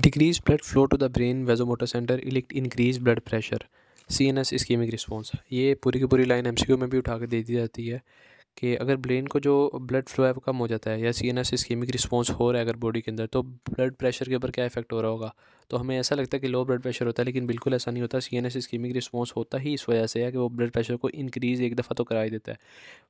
decrease blood flow to the brain vasomotor centre elect increased blood pressure C N S ischemic response ये पूरी की पूरी line M C Q में भी उठा के दे दी जाती है कि अगर ब्रेन को जो ब्लड फ्लो है वो कम हो जाता है या C N S ischemic response हो रहा है अगर बॉडी के अंदर तो ब्लड प्रेशर के ऊपर क्या इफेक्ट हो रहा होगा तो हमें ऐसा लगता है कि लो ब्लड प्रेशर होता है लेकिन बिल्कुल ऐसा नहीं होता C N S ischemic response होता ही इस वजह से है कि वो ब्लड प्रेशर को इंक्रीज़ एक दफ़ा तो करा ही देता है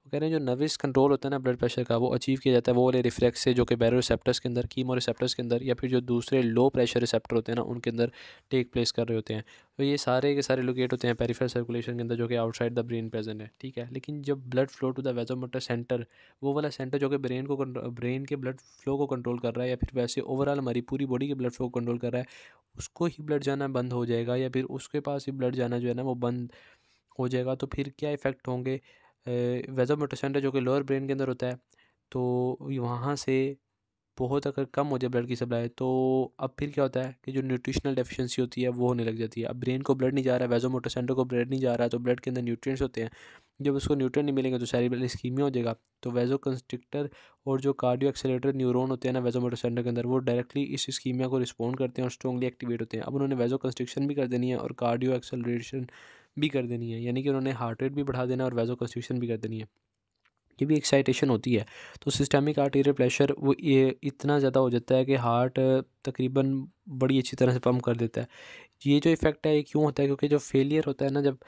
वो कह रहे हैं जो नर्विस कंट्रोल होता है ना ब्लड प्रेशर का वो अचीव किया जाता है वो वाले रिफ्लेक्स से जो कि बैरो रिसेप्टर्स के अंदर कीमो रिसेप्टर्स के अंदर या फिर जो दूसरे लो प्रेशर रिसेप्टर होते हैं ना उनके अंदर टेक प्लेस कर रहे होते हैं तो ये सारे के सारे लोकेट होते हैं पेरीफेरल सर्कुलेशन के अंदर जो कि आउटसाइड द ब्रेन प्रेजेंट है ठीक है लेकिन जब blood flow to the vasomotor centre वो वाला सेंटर जो कि ब्रेन को ब्रेन के ब्लड फ्लो को कंट्रोल कर रहा है या फिर वैसे ओवरऑल हमारी पूरी बॉडी के ब्लड फ्लो को कंट्रोल कर रहा है उसको ही ब्लड जाना बंद हो जाएगा या फिर उसके पास ही ब्लड जाना जो है ना वो बंद हो जाएगा तो फिर क्या इफ़ेक्ट होंगे वेजोमोटर सेंटर जो कि लोअर ब्रेन के अंदर होता है तो वहाँ से बहुत अगर कम हो जाए ब्लड की सप्लाई तो अब फिर क्या होता है कि जो न्यूट्रिशनल डेफिशिएंसी होती है वो होने लग जाती है अब ब्रेन को ब्लड नहीं जा रहा है वेजोमोटर सेंटर को ब्लड नहीं जा रहा है तो ब्लड के अंदर न्यूट्रिएंट्स होते हैं जब उसको न्यूट्रन नहीं मिलेंगे तो सेरिब्रल स्कीमिया हो जाएगा तो वेजो कंस्ट्रिक्टर और जो कार्डियो एक्सेलेटर न्यूरोन होते हैं ना वेजो मोटर सेंटर के अंदर वो डायरेक्टली इस इस्कीमिया को रिस्पॉन्ड करते हैं और स्ट्रॉगली एक्टिवेट होते हैं अब उन्होंने वेजो कंस्ट्रिक्शन भी कर देनी है और कार्डियो एक्सेलेशन भी कर देनी है यानी कि उन्होंने हार्ट रेट भी बढ़ा देना है और वेजो कंस्ट्रिक्शन भी कर देनी है ये भी एक्साइटेशन होती है तो सिस्टेमिक आर्टीरियल प्रेशर वो ये इतना ज़्यादा हो जाता है कि हार्ट तकरीबन बड़ी अच्छी तरह से पम्प कर देता है ये जो इफ़ेक्ट है ये क्यों होता है क्योंकि जो फेलियर होता है ना जब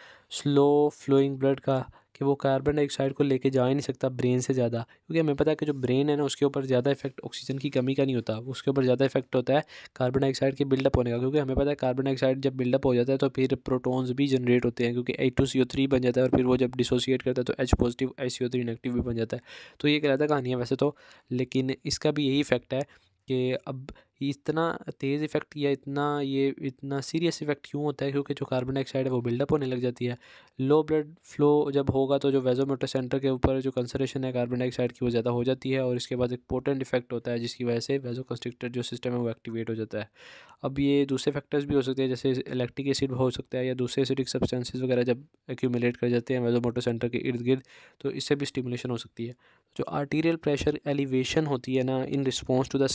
स्लो फ्लोइंग ब्लड का कि वो कार्बन डाइऑक्साइड को लेके जा ही नहीं सकता ब्रेन से ज़्यादा क्योंकि हमें पता है कि जो ब्रेन है ना उसके ऊपर ज़्यादा इफेक्ट ऑक्सीजन की कमी का नहीं होता उसके ऊपर ज़्यादा इफेक्ट होता है कार्बन डाइऑक्साइड के बिल्डअप होने का क्योंकि हमें पता है कार्बन डाइऑक्साइड जब बिल्डअप हो जाता है तो फिर प्रोटोन्स भी जनरेट होते हैं क्योंकि H two C O three बन जाता है और फिर वो जब डिसोसिएट करता है तो H positive H C O three negative भी बन जाता है तो ये कहलाता कहानी है वैसे तो लेकिन इसका भी यही इफेक्ट है कि अब इतना तेज़ इफ़ेक्ट या इतना ये इतना सीरियस इफ़ेक्ट क्यों होता है क्योंकि जो कार्बन डाइऑक्साइड है वो बिल्डअप होने लग जाती है लो ब्लड फ्लो जब होगा तो जो वेजोमोटर सेंटर के ऊपर जो कंसनट्रेशन है कार्बन डाइऑक्साइड की वो ज़्यादा हो जाती है और इसके बाद एक पोटेंट इफेक्ट होता है जिसकी वजह से वेजो कंस्ट्रिक्टर जो सिस्टम है वो एक्टिवेट हो जाता है अब ये दूसरे फैक्टर्स भी हो सकते हैं जैसे इलेक्ट्रिक एसिड हो सकता है या दूसरे एसिडिक सब्सटेंसेज वगैरह जब एक्यूमुलेट कर जाते हैं वेजोमोटर सेंटर के इर्द गिर्द तो इससे भी स्टिमुलेशन हो सकती है जो आर्टीरियल प्रेशर एलिवेशन होती है ना in response to the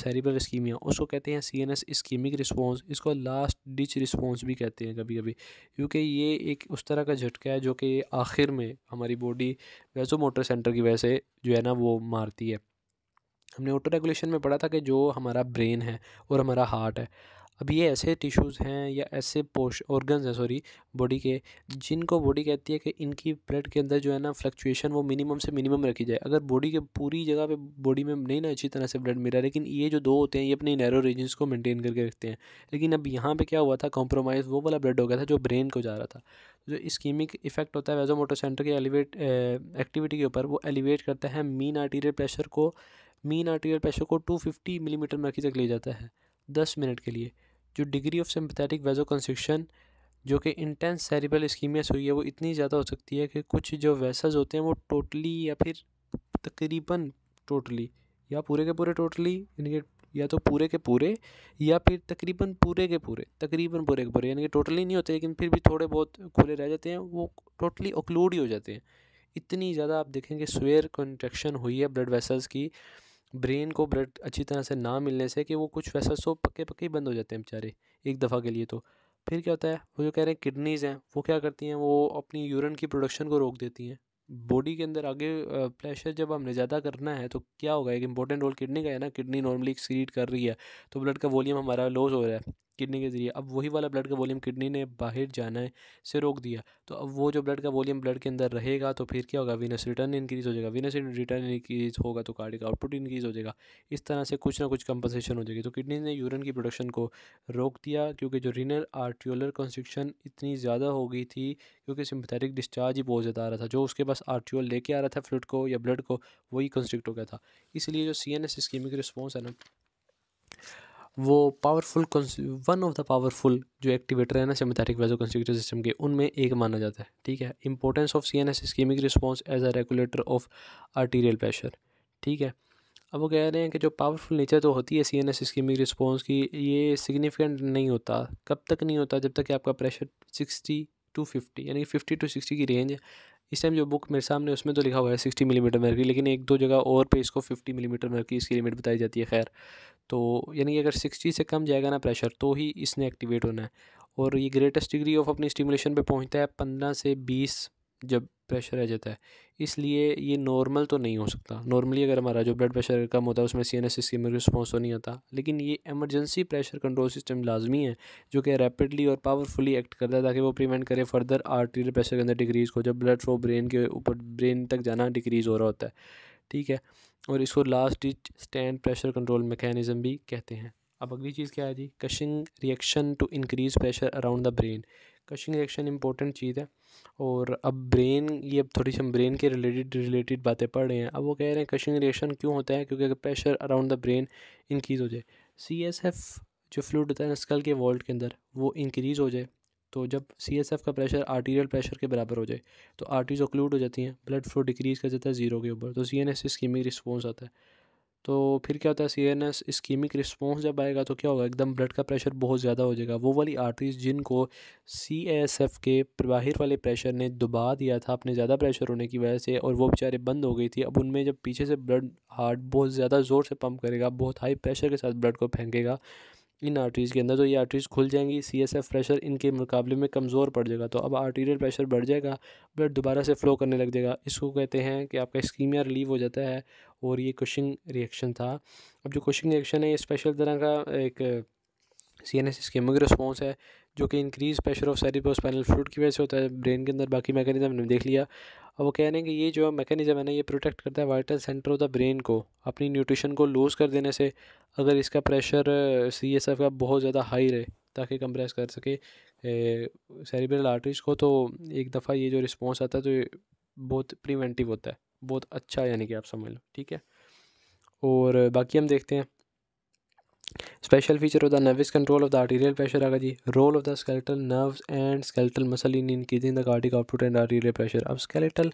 ischaemia उसको कहते हैं C N S ischemic response इसको लास्ट डिच रिस्पॉन्स भी कहते हैं कभी कभी क्योंकि ये एक उस तरह का झटका है जो कि आखिर में हमारी बॉडी वैसो मोटर सेंटर की वजह से जो है ना वो मारती है हमने ऑटो रेगुलेशन में पढ़ा था कि जो हमारा ब्रेन है और हमारा हार्ट है अब ये ऐसे टिश्यूज़ हैं या ऐसे पोश ऑर्गन्स हैं सॉरी बॉडी के जिनको बॉडी कहती है कि इनकी ब्लड के अंदर जो है ना फ्लक्चुएशन वो मिनिमम से मिनिमम रखी जाए अगर बॉडी के पूरी जगह पे बॉडी में नहीं ना अच्छी तरह से ब्लड मिला लेकिन ये जो दो होते हैं ये अपने नैरो रीजन्स को मेनटेन करके रखते हैं लेकिन अब यहाँ पर क्या हुआ था कॉम्प्रोमाइज़ वो वाला ब्लड हो गया था जो ब्रेन को जा रहा था जो स्कीमिक इफेक्ट होता है मोटो सेंटर के एलिवेट एक्टिविटी के ऊपर वो एलिवेट करता है मीन आर्टीरियल प्रेशर को मीन आर्टीरियल प्रेशर को टू फिफ्टी मिलीमीटर में मर्की तक ले जाता है दस मिनट के लिए जो degree of sympathetic vasoconstriction जो कि इंटेंस सेरिबल स्कीमियस हुई है वो इतनी ज़्यादा हो सकती है कि कुछ जो वेसज होते हैं वो टोटली या फिर तकरीबन टोटली या पूरे के पूरे टोटली यानी कि या तो पूरे के पूरे या फिर तकरीबन पूरे के पूरे तकरीबन पूरे के पूरे यानी कि टोटली नहीं होते लेकिन फिर भी थोड़े बहुत खुले रह जाते हैं वो टोटली ओक्लूड ही हो जाते हैं इतनी ज़्यादा आप देखेंगे स्वेयर कंट्रेक्शन हुई है ब्लड वेसल्स की ब्रेन को ब्लड अच्छी तरह से ना मिलने से कि वो कुछ वैसा सो पक्के पक्के ही बंद हो जाते हैं बेचारे एक दफ़ा के लिए तो फिर क्या होता है वो जो कह रहे हैं किडनीज़ हैं वो क्या करती हैं वो अपनी यूरिन की प्रोडक्शन को रोक देती हैं बॉडी के अंदर आगे प्रेशर जब हमने ज़्यादा करना है तो क्या होगा एक इंपॉर्टेंट रोल किडनी का है ना किडनी नॉर्मली सीट कर रही है तो ब्लड का वॉल्यूम हमारा लॉस हो रहा है किडनी के ज़रिए अब वही वाला ब्लड का वॉल्यूम किडनी ने बाहर जाना है से रोक दिया तो अब वो जो ब्लड का वॉल्यूम ब्लड के अंदर रहेगा तो फिर क्या होगा विनस रिटर्न इंक्रीज़ हो जाएगा विनस रिटर्न इंक्रीज़ होगा तो कार्डिक आउटपुट इंक्रीज़ हो जाएगा इस तरह से कुछ ना कुछ कंपनसेशन हो जाएगी तो किडनी ने यूरन की प्रोडक्शन को रोक दिया क्योंकि जो रिनर आर्ट्यूलर कंस्ट्रिक्शन इतनी ज़्यादा हो गई थी क्योंकि सिम्पथेटिक डिस्चार्ज ही बहुत ज़्यादा आ रहा था जो उसके पास आर्ट्यूल लेके आ रहा था फ्लूड को या ब्लड को वही कंस्ट्रिक्ट हो गया था इसलिए जो C N S ischemic response है ना वो powerful one of the powerful जो एक्टिवेटर है ना सिमथेटिक वेजो कंस्ट्रक्टिव सिस्टम के उनमें एक माना जाता है ठीक है importance of C N S ischemic response as a regulator of arterial pressure ठीक है अब वो कह रहे हैं कि जो पावरफुल नेचर तो होती है C N S ischemic response की ये सिग्निफिकेंट नहीं होता कब तक नहीं होता जब तक कि आपका प्रेशर सिक्सटी टू फिफ्टी यानी फिफ्टी टू सिक्सटी की रेंज है इस टाइम जो बुक मेरे सामने उसमें तो लिखा हुआ है सिक्सटी मिलीमीटर की लेकिन एक दो जगह और पे इसको फिफ्टी मिलीमीटर की इसकी लिमिट बताई जाती है खैर तो यानी कि अगर सिक्सटी से कम जाएगा ना प्रेशर तो ही इसने एक्टिवेट होना है और ये ग्रेटेस्ट डिग्री ऑफ अपनी स्टिमुलेशन पे पहुंचता है पंद्रह से बीस जब प्रेशर रह जाता है इसलिए ये नॉर्मल तो नहीं हो सकता नॉर्मली अगर हमारा जो ब्लड प्रेशर कम होता है उसमें C N S ischaemic response तो नहीं आता लेकिन ये एमरजेंसी प्रेशर कंट्रोल सिस्टम लाजमी है जो कि रैपिडली और पावरफुली एक्ट करता है ताकि वो प्रिवेंट करे फर्दर आर्टीरियल प्रेशर के अंदर डिक्रीज़ को जब ब्लड फ्लो ब्रेन के ऊपर ब्रेन तक जाना डिक्रीज़ हो रहा होता है ठीक है और इसको last ditch stand pressure control mechanism भी कहते हैं अब अगली चीज़ क्या है जी Cushing reaction to increase pressure around the brain Cushing reaction important चीज़ है और अब ब्रेन ये अब थोड़ी सी हम ब्रेन के रिलेटेड रिलेटेड बातें पढ़ रहे हैं अब वो कह रहे हैं कशिंग रिएक्शन क्यों होता है क्योंकि अगर pressure around the brain increase हो जाए सी एस एफ़ जो फ्लूड होता है स्कल के वॉल्ट के अंदर वो इंक्रीज़ हो जाए तो जब सी एस एफ़ का प्रेशर आर्टीरियल प्रेशर के बराबर हो जाए तो आर्टीज ओक्लूड हो जाती हैं ब्लड फ्लो डिक्रीज़ कर जाता है ज़ीरो के ऊपर तो C N S ischemic response आता है तो फिर क्या होता है C N S ischemic response जब आएगा तो क्या होगा एकदम ब्लड का प्रेशर बहुत ज़्यादा हो जाएगा वो वाली आर्टीज़ जिनको सी एस एफ़ के प्रवाहिर वाले प्रेशर ने दबा दिया था अपने ज़्यादा प्रेशर होने की वजह से और वो बेचारे बंद हो गई थी अब उनमें जब पीछे से ब्लड हार्ट बहुत ज़्यादा ज़ोर से पम्प करेगा बहुत हाई प्रेशर के साथ ब्लड को फेंकेगा इन आर्टरीज़ के अंदर तो ये आर्टरीज़ खुल जाएंगी सी एस एफ प्रेशर इनके मुकाबले में कमज़ोर पड़ जाएगा तो अब आर्टीरियल प्रेशर बढ़ जाएगा ब्लड दोबारा से फ़्लो करने लग जाएगा इसको कहते हैं कि आपका स्कीमिया रिलीव हो जाता है और ये कुशिंग रिएक्शन था अब जो कुशिंग रिएक्शन है ये स्पेशल तरह का एक C N S ischemic response है जो कि increase pressure of cerebrospinal fluid की वजह से होता है ब्रेन के अंदर बाकी मैकेनिज्म हमने देख लिया अब वो कह रहे हैं कि ये जो मैकेनिज्म है ना ये प्रोटेक्ट करता है vital centre of the brain को अपनी न्यूट्रिशन को लूज़ कर देने से अगर इसका प्रेशर सी एस एफ का बहुत ज़्यादा हाई रहे ताकि कंप्रेस कर सके सेरिब्रल आर्टरीज को तो एक दफ़ा ये जो रिस्पॉन्स आता है तो बहुत प्रिवेंटिव होता है बहुत अच्छा यानी कि आप समझ लो ठीक है और बाकी हम देखते हैं स्पेशल फीचर होता है nervous control of the arterial pressure आगा जी role of the skeletal nerves and skeletal muscle in increasing the cardiac output and arterial pressure अब स्केलेटल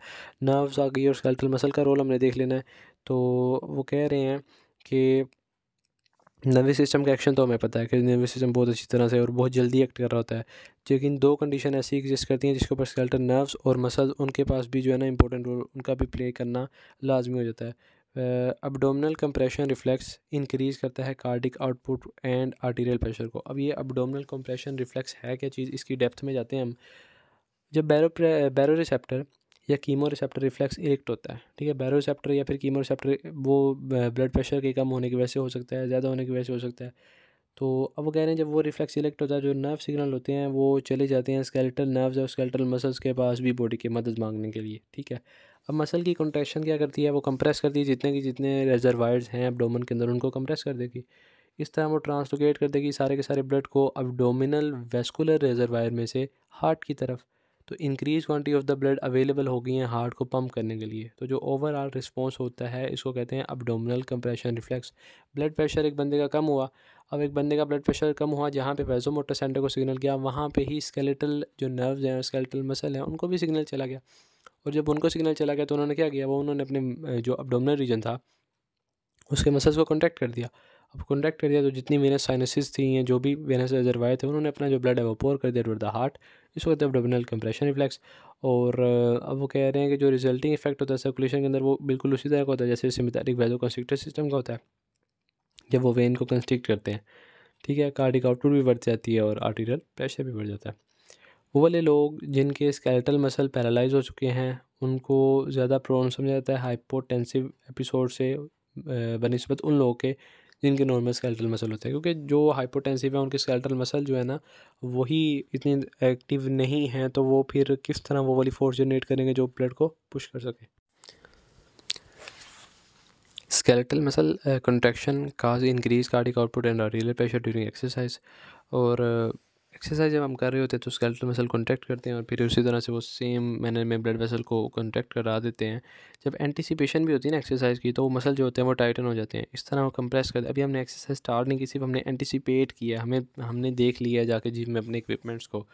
नर्व्स आ गई और स्केलेटल मसल का रोल हमने देख लेना है तो वो कह रहे हैं कि नर्विस सिस्टम का एक्शन तो हमें पता है कि नर्विस सिस्टम बहुत अच्छी तरह से और बहुत जल्दी एक्ट कर रहा होता है लेकिन दो कंडीशन ऐसी एग्जिस्ट करती हैं जिसके ऊपर स्केल्टल नर्व्स और मसल उनके पास भी जो है ना इंपॉर्टेंट रोल उनका भी प्ले करना लाजमी हो जाता है अबडोमिनल कंप्रेशन रिफ्लेक्स इंक्रीज़ करता है cardiac output and arterial pressure को अब ये अबडोमिनल कंप्रेशन रिफ्लेक्स है क्या चीज़ इसकी डेप्थ में जाते हैं हम जब बैरो बैरो रिसेप्टर या कीमो रिसेप्टर रिफ्लेक्स इरेक्ट होता है ठीक है बैरो रिसेप्टर या फिर कीमो रिसेप्टर वो ब्लड प्रेशर के कम होने की वजह से हो सकता है ज़्यादा होने की वजह से हो सकता है तो अब वो कह रहे हैं जब वो रिफ्लेक्स इलेक्ट होता है जो नर्व सिग्नल होते हैं वो चले जाते हैं स्केलेटल नर्व्स और स्केलेटल मसल्स के पास भी बॉडी की मदद मांगने के लिए ठीक है अब मसल की कंट्रैक्शन क्या करती है वो कंप्रेस करती है जितने की जितने रेजरवायर्स हैं अबडोमन के अंदर उनको कंप्रेस कर देगी इस तरह वो ट्रांसलोकेट कर देगी सारे के सारे ब्लड को अबडोमिनल वेस्कुलर रेजरवायर में से हार्ट की तरफ तो increase quantity of the blood available हो गई है हार्ट को पम्प करने के लिए तो जो ओवरऑल रिस्पॉन्स होता है इसको कहते हैं abdominal compression reflex blood pressure एक बंदे का कम हुआ अब एक बंदे का ब्लड प्रेशर कम हुआ जहाँ पे वेजो मोटर सेंटर को सिग्नल गया वहाँ पे ही स्केलेटल जो नर्व्स हैं स्केलेटल मसल हैं उनको भी सिग्नल चला गया और जब उनको सिग्नल चला गया तो उन्होंने क्या किया वो उन्होंने अपने जो अपडोमिनल रीजन था उसके मसल्स को कॉन्टैक्ट कर दिया अब कॉन्टैक्ट कर दिया तो जितनी मेरे साइनसिस थी या जो भी मेरे से रिजर्वाए थे उन्होंने अपना जो ब्लड है वो पोर कर दिया टूर द हार्ट इस वक्त अपडोमिनल कंप्रेशन रिफ्लेक्स और अब वो कह रहे हैं कि जो रिजल्टिंग इफेक्ट होता है सर्कुलेशन के अंदर वो बिल्कुल उसी तरह का होता है जैसे सिमेथेटिक वैदो कंस्ट्रिक्टर सिस्टम का होता है जब वो वेन को कंस्ट्रिक्ट करते हैं ठीक है कार्डिक आउटपुट भी बढ़ जाती है और आर्टीरियल प्रेशर भी बढ़ जाता है वो वाले लोग जिनके स्केलेटल मसल पैरालाइज हो चुके हैं उनको ज़्यादा प्रॉब्लम समझा जाता है हाइपोटेंसिव एपिसोड से बनस्बत उन लोगों के जिनके नॉर्मल स्केलेटल मसल होते हैं क्योंकि जो हाइपोटेंसिव है उनके स्केलेटल मसल जो है ना वही इतनी एक्टिव नहीं हैं तो वो फिर किस तरह वो वाली फोर्स जनरेट करेंगे जो ब्लड को पुश कर सके skeletal muscle contraction cause increase cardiac output and real pressure during exercise और uh, एक्सरसाइज जब हम कर रहे होते हैं तो स्केलेटल मसल कॉन्टैक्ट करते हैं और फिर उसी तरह से वो सेम मैनर में ब्लड वेसल को कॉन्टैक्ट करा देते हैं जब एंटिसिपेशन भी होती है ना एक्सरसाइज की तो वो मसल जो होते हैं वो टाइटन हो जाते हैं इस तरह वो कंप्रेस करते हैं अभी हमने एक्सरसाइज स्टार्ट नहीं की सिर्फ हमने एंटिसिपेट किया हमें हमने देख लिया जाके जिम में अपने इक्विपमेंट्स को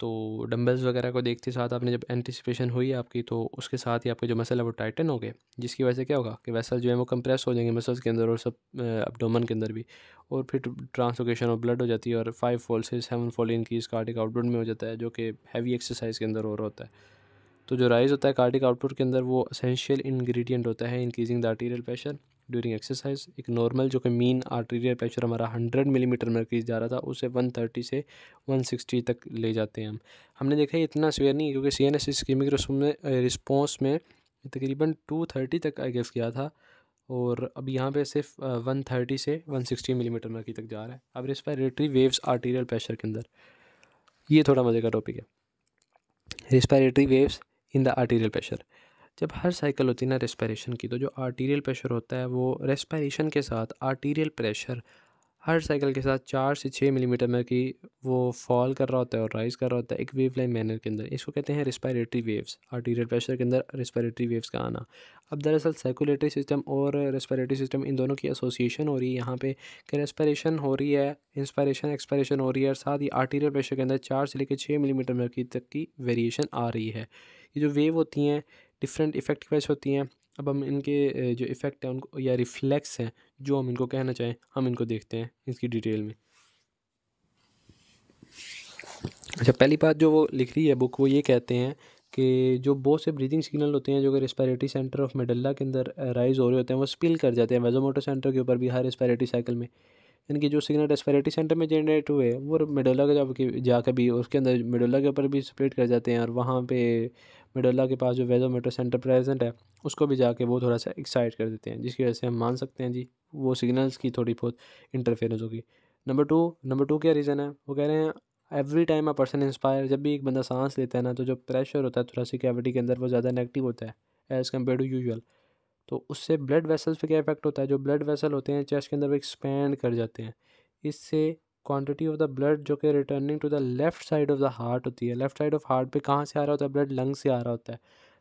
तो डंबल्स वगैरह को देखते साथ आपने जब एंटिसिपेशन हुई आपकी तो उसके साथ ही आपके जो मसल है वो टाइटन हो गए जिसकी वजह से क्या होगा कि वैसल जो है वो कंप्रेस हो जाएंगे मसल्स के अंदर और सब अपडोमन के अंदर भी और फिर ट्रांसलोकेशन ऑफ ब्लड हो जाती है और फाइव फोल्ड से seven fold increase cardiac output में हो जाता है जो कि हैवी एक्सरसाइज के अंदर हो रहा होता है तो जो राइज़ होता है कार्डिक आउटपुट के अंदर वो असेंशियल इन्ग्रीडियंट होता है increasing the arterial pressure during exercise एक नॉर्मल जो कि मीन आर्टीरियल प्रेशर हमारा 100 मिलीमीटर mm मरकरी जा रहा था उसे 130 से 160 तक ले जाते हैं हम हमने देखा है इतना स्वेयर नहीं क्योंकि C N S ischemic response में तकरीबन 230 तक आई गेस किया था और अब यहाँ पे सिर्फ 130 से 160 मिलीमीटर mm मरकरी तक जा रहा है अब रिस्पायरेटरी वेव्स आर्टीरियल प्रेशर के अंदर ये थोड़ा मज़े का टॉपिक है respiratory waves in the arterial pressure जब हर साइकिल होती है ना रेस्पिरेशन की तो जो आर्टीरियल प्रेशर होता है वो रेस्पिरेशन के साथ आर्टीरियल प्रेशर हर साइकिल के साथ चार से छः मिलीमीटर में की वो फॉल कर रहा होता है और राइज कर रहा होता है एक वेव लाइन मैनर के अंदर इसको कहते हैं रेस्पायरेटरी वेव्स आर्टीरियल प्रेशर के अंदर रेस्पायरेटरी वेव्स का आना अब दरअसल सर्कुलेटरी सिस्टम और रेस्पायरेटरी सिस्टम इन दोनों की एसोसिएशन हो रही है यहाँ पे कि रेस्पायरेशन हो रही है इंस्पायरेशन एक्सपायरेशन हो रही है और साथ ही आर्टीरियल प्रेशर के अंदर चार से लेकर छः मिलीमीटर में की तक की वेरिएशन आ रही है ये जो वेव होती हैं डिफरेंट इफ़ेक्ट क्वेश्च होती हैं अब हम इनके जो इफ़ेक्ट हैं उनको या रिफ्लेक्स हैं जो हम इनको कहना चाहें हम इनको देखते हैं इसकी डिटेल में अच्छा पहली बात जो वो लिख रही है बुक वो ये कहते हैं कि जो बहुत से ब्रीदिंग सिग्नल होते हैं जो कि रेस्पायरेटरी सेंटर ऑफ मेडल्ला के अंदर राइज हो रहे होते हैं वो स्पिल कर जाते हैं वेजोमोटो सेंटर के ऊपर भी हर रेस्पायरेटरी साइकिल में इनके जो सिग्नल रेस्पायरेटरी सेंटर में जनरेट हुए वो मेडोला के जाके जाकर भी उसके अंदर मेडोला के ऊपर भी स्प्रेड कर जाते हैं और वहाँ पे मिडोला के पास जो वेजोमीटर सेंटर प्रेजेंट है उसको भी जाके वो थोड़ा सा एक्साइट कर देते हैं जिसकी वजह से हम मान सकते हैं जी वो सिग्नल्स की थोड़ी बहुत इंटरफेरेंस होगी नंबर टू नंबर टू क्या रीज़न है वो कह रहे हैं every time a person inspire जब भी एक बंदा सांस लेता है ना तो जो प्रेशर होता है थोड़ा कैविटी के अंदर वो ज़्यादा नेगेटिव होता है एज़ कम्पेयर टू यूजल तो उससे ब्लड वेसल्स पे क्या इफेक्ट होता है जो ब्लड वेसल होते हैं चेस्ट के अंदर वो एक्सपेंड कर जाते हैं इससे क्वांटिटी ऑफ द ब्लड जो कि returning to the left side of the heart होती है लेफ़्ट साइड ऑफ हार्ट पे कहाँ से आ रहा होता है ब्लड लंग से आ रहा होता है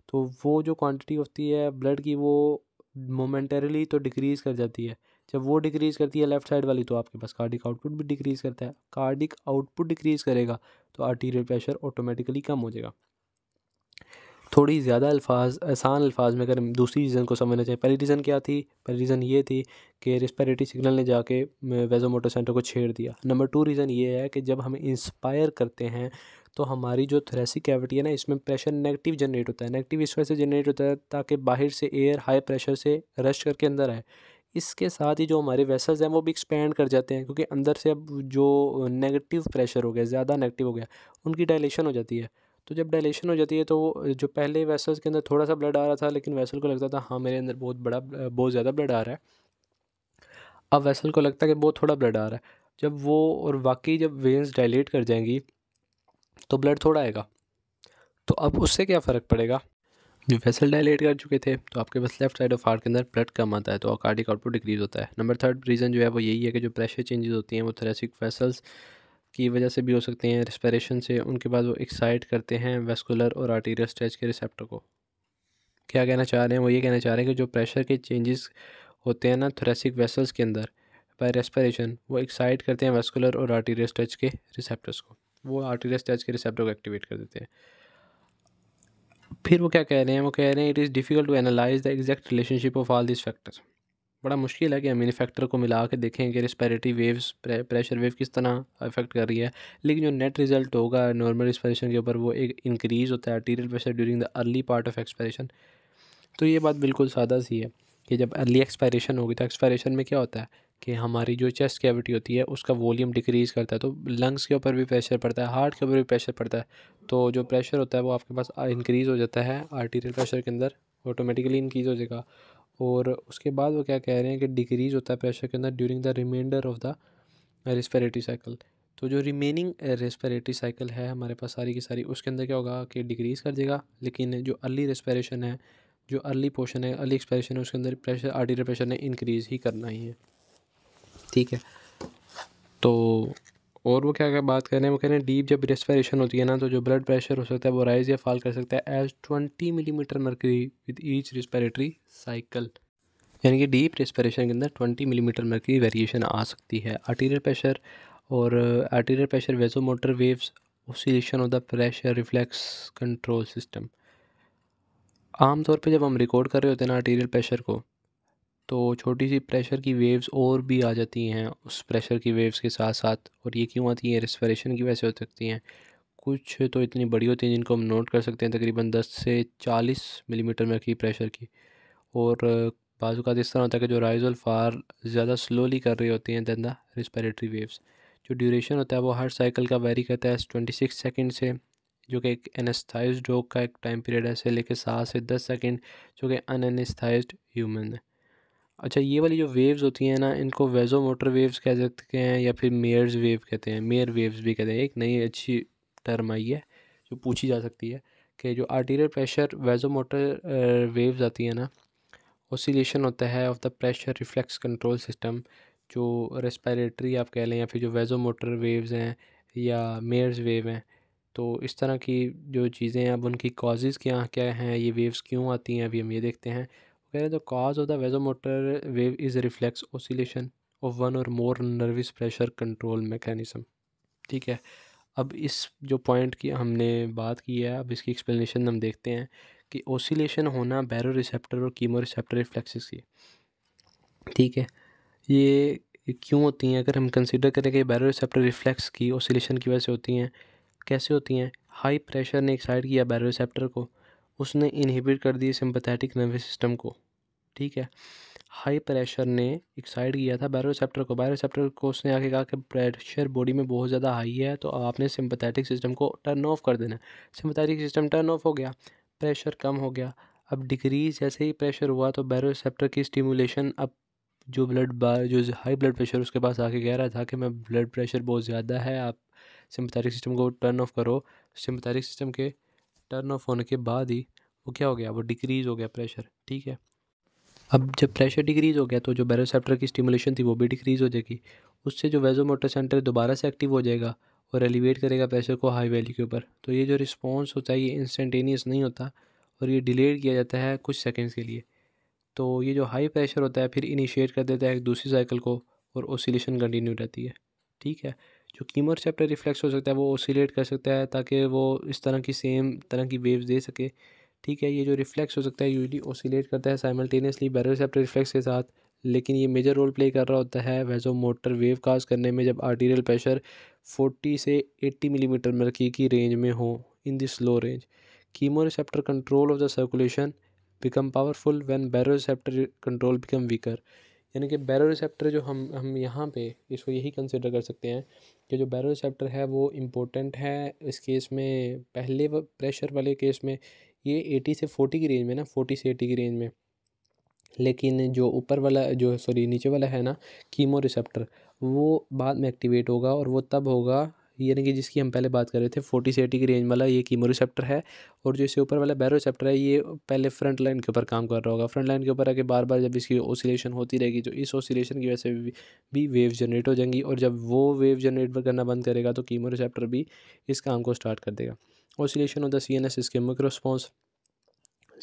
तो वो जो क्वांटिटी होती है ब्लड की वो मोमेंटरली तो डिक्रीज़ कर जाती है जब वो डिक्रीज़ करती है लेफ़्ट साइड वाली तो आपके पास कार्डिक आउटपुट भी डिक्रीज़ करता है कार्डिक आउटपुट डिक्रीज़ करेगा तो आर्टीरियल प्रेशर ऑटोमेटिकली कम हो जाएगा थोड़ी ज़्यादा अल्फाज आसान अल्फाज में अगर दूसरी रीज़न को समझना चाहिए पहली रीज़न क्या थी पहली रीज़न ये थी कि रिस्पायरेटी सिग्नल ने जाके मोटर सेंटर को छेड़ दिया नंबर टू रीज़न ये है कि जब हम इंस्पायर करते हैं तो हमारी जो थ्रेसिक कैविटी है ना इसमें प्रेशर नेगेटिव जनरेट होता है नेगेटिव इस वजह से जनरेट होता है ताकि बाहर से एयर हाई प्रेशर से रश करके अंदर आए इसके साथ ही जो हमारे वेसल्स हैं वो भी एक्सपेंड कर जाते हैं क्योंकि अंदर से अब जो नेगेटिव प्रेशर हो गया ज़्यादा नेगेटिव हो गया उनकी डायलेशन हो जाती है तो जब डायलेशन हो जाती है तो जो पहले वेसल्स के अंदर थोड़ा सा ब्लड आ रहा था लेकिन वेसल को लगता था हाँ मेरे अंदर बहुत बड़ा बहुत ज़्यादा ब्लड आ रहा है अब वेसल को लगता है कि बहुत थोड़ा ब्लड आ रहा है जब वो और वाकई जब वेन्स डायलेट कर जाएंगी तो ब्लड थोड़ा आएगा तो अब उससे क्या फ़र्क पड़ेगा जो वेसल डायलेट कर चुके थे तो आपके पास लेफ्ट साइड ऑफ हार्ट के अंदर ब्लड कम आता है तो कार्डिक आउटपुट डिक्रीज होता है नंबर थर्ड रीज़न जो है वो यही है कि जो प्रेशर चेंजेस होती हैं वो थेरेसिक वेसल्स की वजह से भी हो सकते हैं रेस्पिरेशन से उनके बाद वो एक्साइट करते हैं वेस्कुलर और आर्टीरियल स्ट्रेच के रिसेप्टर को क्या कहना चाह रहे हैं वो ये कहना चाह रहे हैं कि जो प्रेशर के चेंजेस होते हैं ना थोरेसिक वेसल्स के अंदर बाय रेस्पिरेशन वो एक्साइट करते हैं वेस्कुलर और आर्टीरियल स्ट्रेच के रिसेप्टर्स को वो आर्टीरियल स्ट्रेच के रिसेप्टर को एक्टिवेट कर देते हैं फिर वो क्या कह रहे हैं वो कह रहे हैं it is difficult to analyze the exact relationship of all this factors बड़ा मुश्किल है कि हम इन फैक्टर को मिला के देखें कि रिस्पैरिटी वेव्स प्रेशर वेव किस तरह अफेक्ट कर रही है लेकिन जो नेट रिजल्ट होगा नॉर्मल रिस्पायरेशन के ऊपर वो एक इंक्रीज़ होता है arterial pressure during the early part of expiration तो ये बात बिल्कुल सादा सी है कि जब अर्ली एक्सपायरेशन होगी तो एक्सपायरेशन में क्या होता है कि हमारी जो चेस्ट कैविटी होती है उसका वॉल्यूम डिक्रीज़ करता है तो लंग्स के ऊपर भी प्रेशर पड़ता है हार्ट के ऊपर भी प्रेशर पड़ता है तो जो प्रेशर होता है वो आपके पास इंक्रीज़ हो जाता है आर्टीरियल प्रेशर के अंदर ऑटोमेटिकली इंक्रीज़ हो जाएगा और उसके बाद वो क्या कह रहे हैं कि डिक्रीज़ होता है प्रेशर के अंदर during the reminder of the respiratory cycle तो जो रिमेनिंग रेस्पिरेटरी साइकिल है हमारे पास सारी की सारी उसके अंदर क्या होगा कि डिक्रीज़ कर देगा लेकिन जो अर्ली रेस्पिरेशन है जो अर्ली पोर्शन है अर्ली एक्सपायरेशन है उसके अंदर प्रेशर आर्टिकल प्रेशर ने इंक्रीज़ ही करना ही है ठीक है तो और वो क्या क्या बात कर रहे हैं वो कह रहे हैं डीप जब रेस्पिरेशन होती है ना तो जो ब्लड प्रेशर हो सकता है वो राइज या फॉल कर सकता है as twenty millimeter mercury with each respiratory cycle यानी कि डीप रेस्पिरेशन के अंदर ट्वेंटी मिलीमीटर मर्करी वेरिएशन आ सकती है आर्टीरियल प्रेशर और arterial pressure vasomotor waves oscillation of the pressure reflex control system आमतौर पर जब हम रिकॉर्ड कर रहे होते हैं ना आर्टीरियल प्रेशर को तो छोटी सी प्रेशर की वेव्स और भी आ जाती हैं उस प्रेशर की वेव्स के साथ साथ और ये क्यों आती हैं रेस्परेशन की वजह से हो सकती हैं कुछ तो इतनी बड़ी होती हैं जिनको हम नोट कर सकते हैं तकरीबन दस से चालीस मिलीमीटर में रखी प्रेशर की और का इस तरह होता है कि जो राइज फार ज़्यादा स्लोली कर रही होती हैं दैन द रिस्परेटरी वेव्स जो ड्यूरेशन होता है वो हर साइकिल का वेरी करता है ट्वेंटी सिक्स सेकेंड से जो कि एक एनेस्थाइज डॉग का एक टाइम पीरियड है से लेकर सात से दस सेकेंड जो कि अनएनेस्थाइज ह्यूमन है अच्छा ये वाली जो वेव्स होती हैं ना इनको वेजो मोटर वेव्स कह सकते हैं या फिर मेयर्स वेव कहते हैं मेयर वेव्स भी कहते हैं एक नई अच्छी टर्म आई है जो पूछी जा सकती है कि जो arterial pressure vasomotor waves आती है ना ओसिलेशन होता है of the pressure reflex control system जो रेस्पिरेटरी आप कह लें या फिर जो वेजो मोटर वेव्स हैं या मेयर्स वेव हैं तो इस तरह की जो चीज़ें हैं अब उनकी कॉजेज़ क्या क्या हैं ये वेव्स क्यों आती हैं अभी हम ये देखते हैं where the तो cause of the vasomotor wave is reflex oscillation of one और more nervous pressure control mechanism ठीक है अब इस जो पॉइंट की हमने बात की है अब इसकी एक्सप्लेनेशन हम देखते हैं कि ओसिलेशन होना बैरो रिसेप्टर और कीमो रिसेप्टर रिफ्लेक्सेस की ठीक है ये क्यों होती हैं अगर हम कंसिडर करें कि बैरो रिसेप्टर रिफ्लेक्स की ओसिलेशन की वजह से होती हैं कैसे होती हैं हाई प्रेशर ने एक्साइट किया बैरो रिसेप्टर को उसने इनहिबिट कर दिए सिंपथेटिक नर्वस सिस्टम को ठीक है हाई प्रेशर ने एक्साइड किया था बायोरिसेप्टर को बायोरिसेप्टर को उसने आके कहा कि प्रेशर बॉडी में बहुत ज़्यादा हाई है तो आपने सिम्पथैटिक सिस्टम को टर्न ऑफ कर देना सिम्पथैटिक सिस्टम टर्न ऑफ हो गया प्रेशर कम हो गया अब डिक्रीज जैसे ही प्रेशर हुआ तो बैरोसेप्टर की स्टिमुलेशन अब जो ब्लड जो हाई ब्लड प्रेशर उसके पास आके कह रहा था कि मैं ब्लड प्रेशर बहुत ज़्यादा है आप सिम्पथेटिक सिस्टम को टर्न ऑफ करो सिम्पथेटिक सिस्टम के टर्न ऑफ होने के बाद ही वो क्या हो गया वो डिक्रीज़ हो गया प्रेशर ठीक है अब जब प्रेशर डिक्रीज़ हो गया तो जो बैरोसेप्टर की स्टिमुलेशन थी वो भी डिक्रीज़ हो जाएगी उससे जो वेजो मोटर सेंटर दोबारा से एक्टिव हो जाएगा और एलिवेट करेगा प्रेशर को हाई वैल्यू के ऊपर तो ये जो रिस्पॉन्स होता है ये इंस्टेंटेनियस नहीं होता और ये डिलेड किया जाता है कुछ सेकेंड्स के लिए तो ये जो हाई प्रेशर होता है फिर इनिशिएट कर देता है एक दूसरी साइकिल को और ओसिलेशन कंटिन्यू रहती है ठीक है जो कीमर सेप्टर रिफ्लेक्स हो सकता है वो ओसिलेट कर सकता है ताकि वो इस तरह की सेम तरह की वेव्स दे सके ठीक है ये जो रिफ्लेक्स हो सकता है यूजली ओसिलेट करता है साइमल्टेनियसली सेप्टर रिफ्लेक्स के साथ लेकिन ये मेजर रोल प्ले कर रहा होता है वैसो मोटर वेव काज करने में जब आर्टीरियल प्रेशर 40 से 80 मिलीमीटर mm मर्की की रेंज में हो in this low range chemoreceptor control of the circulation become powerful when baroreceptor control become weaker यानी कि बैरो रिसेप्टर जो हम हम यहाँ पे इसको यही कंसिडर कर सकते हैं कि जो बैरो रिसेप्टर है वो इम्पोर्टेंट है इस केस में पहले प्रेशर वाले केस में ये एटी से फोर्टी की रेंज में ना फोर्टी से एटी की रेंज में लेकिन जो ऊपर वाला जो सॉरी नीचे वाला है ना कीमो रिसेप्टर वो बाद में एक्टिवेट होगा और वो तब होगा यानी कि जिसकी हम पहले बात कर रहे थे फोर्टी से एटी की रेंज वाला ये कीमो रिसेप्टर है और जो इससे ऊपर वाला बैरो रिसेप्टर है ये पहले फ्रंट लाइन के ऊपर काम कर रहा होगा फ्रंट लाइन के ऊपर आके बार बार जब इसकी ओसिलेशन होती रहेगी तो इस ओसिलेशन की वजह से भी वेव जनरेट हो जाएंगी और जब वो वेव जनरेट करना बंद करेगा तो कीमो रिसेप्टर भी इस काम को स्टार्ट कर देगा oscillation of the C N S ischaemic response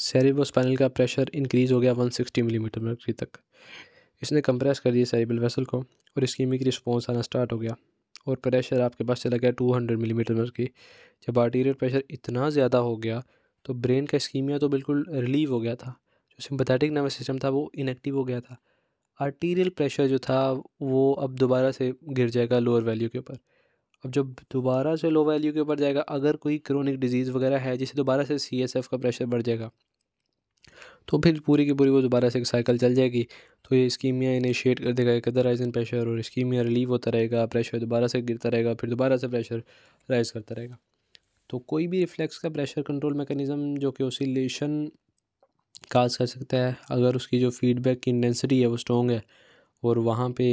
spinal का प्रेशर इंक्रीज़ हो गया वन सिक्सटी मिलीमीटर मर्करी तक इसने कंप्रेस कर दिया सेरेबल वेसल को और मिक रिस्पॉन्स आना स्टार्ट हो गया और प्रेशर आपके पास चला गया two hundred millimeter mm mercury जब आर्टीरियल प्रेशर इतना ज़्यादा हो गया तो ब्रेन का स्कीमिया तो बिल्कुल रिलीव हो गया था जो सिम्पथेटिक नर्वस सिस्टम था वो इनएक्टिव हो गया था आर्टीरियल प्रेशर जो था वो अब दोबारा से गिर जाएगा लोअर वैल्यू के ऊपर अब जब दोबारा से लो वैल्यू के ऊपर जाएगा अगर कोई क्रोनिक डिजीज़ वगैरह है जिससे दोबारा से सी एस एफ़ का प्रेशर बढ़ जाएगा तो फिर पूरी की पूरी वो दोबारा से साइकिल चल जाएगी तो ये स्कीमिया इनिशिएट कर देगा एक अदर राइज इन प्रेशर और स्कीमिया रिलीव होता रहेगा प्रेशर दोबारा से गिरता रहेगा फिर दोबारा से प्रेशर राइज करता रहेगा तो कोई भी रिफ्लेक्स का प्रेशर कंट्रोल मैकेनिज़म जो कि ओसिलेशन काज कर सकता है अगर उसकी जो फीडबैक की इंटेंसिटी है वो स्ट्रॉन्ग है और वहाँ पे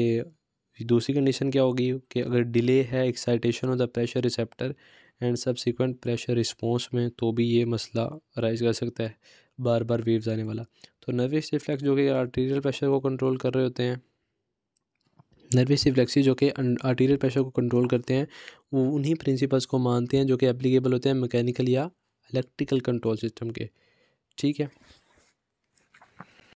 दूसरी कंडीशन क्या होगी कि अगर डिले है excitation of the pressure receptor and subsequent pressure response में तो भी ये मसला राइज कर सकता है बार बार वेव्स आने वाला तो नर्वस रिफ्लेक्स जो कि आर्टीरियल प्रेशर को कंट्रोल कर रहे होते हैं नर्वस रिफ्लेक्सी जो कि आर्टीरियल प्रेशर को कंट्रोल करते हैं वो उन्हीं प्रिंसिपल्स को मानते हैं जो कि एप्लीकेबल होते हैं मैकेनिकल या इलेक्ट्रिकल कंट्रोल सिस्टम के ठीक है